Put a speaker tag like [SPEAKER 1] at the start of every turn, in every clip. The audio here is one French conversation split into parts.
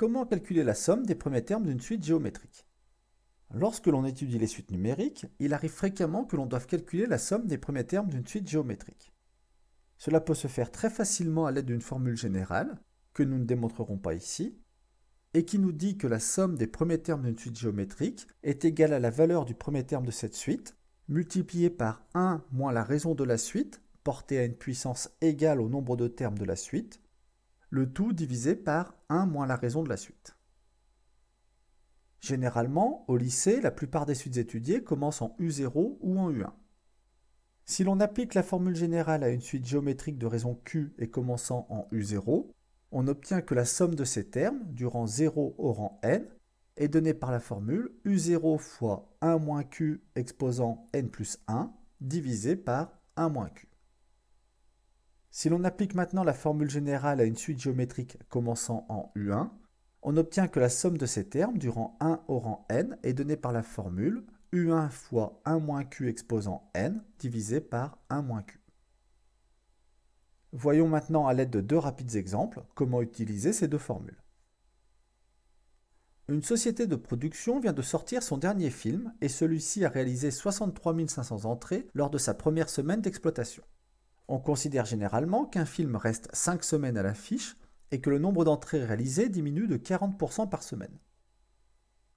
[SPEAKER 1] Comment calculer la somme des premiers termes d'une suite géométrique Lorsque l'on étudie les suites numériques, il arrive fréquemment que l'on doive calculer la somme des premiers termes d'une suite géométrique. Cela peut se faire très facilement à l'aide d'une formule générale, que nous ne démontrerons pas ici, et qui nous dit que la somme des premiers termes d'une suite géométrique est égale à la valeur du premier terme de cette suite, multipliée par 1 moins la raison de la suite, portée à une puissance égale au nombre de termes de la suite, le tout divisé par 1 moins la raison de la suite. Généralement, au lycée, la plupart des suites étudiées commencent en U0 ou en U1. Si l'on applique la formule générale à une suite géométrique de raison Q et commençant en U0, on obtient que la somme de ces termes, du rang 0 au rang n, est donnée par la formule U0 fois 1 moins Q exposant n plus 1 divisé par 1 moins Q. Si l'on applique maintenant la formule générale à une suite géométrique commençant en U1, on obtient que la somme de ces termes du rang 1 au rang n est donnée par la formule U1 fois 1 moins Q exposant n divisé par 1 moins Q. Voyons maintenant à l'aide de deux rapides exemples comment utiliser ces deux formules. Une société de production vient de sortir son dernier film et celui-ci a réalisé 63 500 entrées lors de sa première semaine d'exploitation. On considère généralement qu'un film reste 5 semaines à l'affiche et que le nombre d'entrées réalisées diminue de 40% par semaine.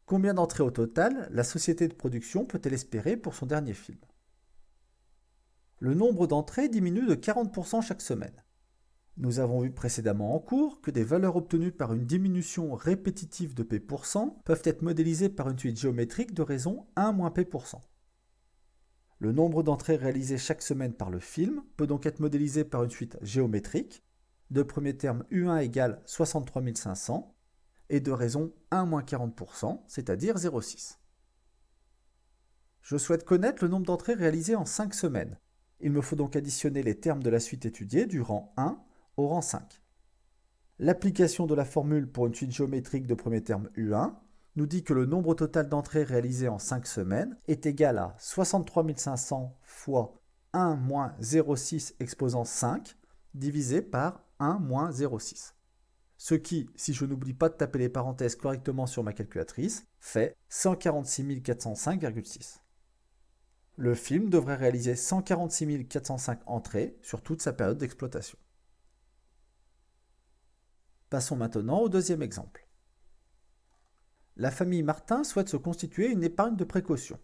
[SPEAKER 1] Combien d'entrées au total la société de production peut-elle espérer pour son dernier film Le nombre d'entrées diminue de 40% chaque semaine. Nous avons vu précédemment en cours que des valeurs obtenues par une diminution répétitive de P% peuvent être modélisées par une suite géométrique de raison 1 P%. Le nombre d'entrées réalisées chaque semaine par le film peut donc être modélisé par une suite géométrique. De premier terme, U1 égale 63 500 et de raison 1 40%, c'est-à-dire 0,6. Je souhaite connaître le nombre d'entrées réalisées en 5 semaines. Il me faut donc additionner les termes de la suite étudiée du rang 1 au rang 5. L'application de la formule pour une suite géométrique de premier terme U1 nous dit que le nombre total d'entrées réalisées en 5 semaines est égal à 63 500 fois 1 moins 0,6 exposant 5 divisé par 1 moins 0,6. Ce qui, si je n'oublie pas de taper les parenthèses correctement sur ma calculatrice, fait 146 405,6. Le film devrait réaliser 146 405 entrées sur toute sa période d'exploitation. Passons maintenant au deuxième exemple la famille Martin souhaite se constituer une épargne de précaution.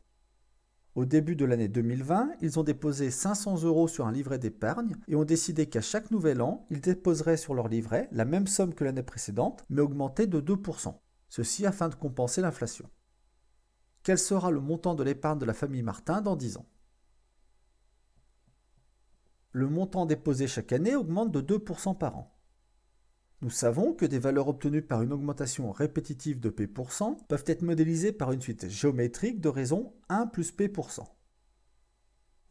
[SPEAKER 1] Au début de l'année 2020, ils ont déposé 500 euros sur un livret d'épargne et ont décidé qu'à chaque nouvel an, ils déposeraient sur leur livret la même somme que l'année précédente, mais augmentée de 2%, ceci afin de compenser l'inflation. Quel sera le montant de l'épargne de la famille Martin dans 10 ans Le montant déposé chaque année augmente de 2% par an. Nous savons que des valeurs obtenues par une augmentation répétitive de P% peuvent être modélisées par une suite géométrique de raison 1 plus P%.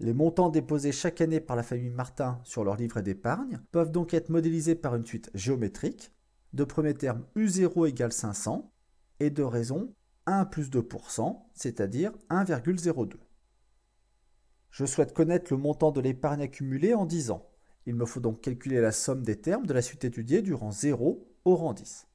[SPEAKER 1] Les montants déposés chaque année par la famille Martin sur leur livret d'épargne peuvent donc être modélisés par une suite géométrique de premier terme U0 égale 500 et de raison 1 plus 2%, c'est-à-dire 1,02. Je souhaite connaître le montant de l'épargne accumulée en 10 ans. Il me faut donc calculer la somme des termes de la suite étudiée du rang 0 au rang 10.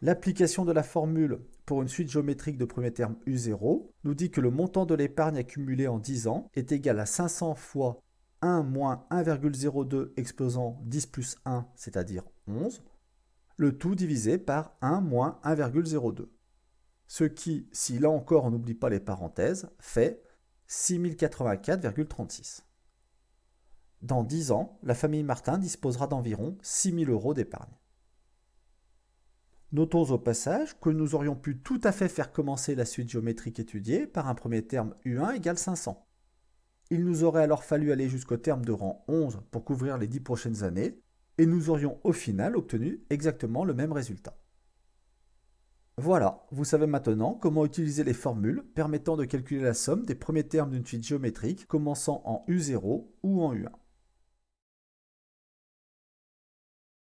[SPEAKER 1] L'application de la formule pour une suite géométrique de premier terme U0 nous dit que le montant de l'épargne accumulée en 10 ans est égal à 500 fois 1 moins 1,02 exposant 10 plus 1, c'est-à-dire 11, le tout divisé par 1 moins 1,02. Ce qui, si là encore on n'oublie pas les parenthèses, fait 6084,36. Dans 10 ans, la famille Martin disposera d'environ 6 000 euros d'épargne. Notons au passage que nous aurions pu tout à fait faire commencer la suite géométrique étudiée par un premier terme U1 égale 500. Il nous aurait alors fallu aller jusqu'au terme de rang 11 pour couvrir les 10 prochaines années, et nous aurions au final obtenu exactement le même résultat. Voilà, vous savez maintenant comment utiliser les formules permettant de calculer la somme des premiers termes d'une suite géométrique commençant en U0 ou en U1.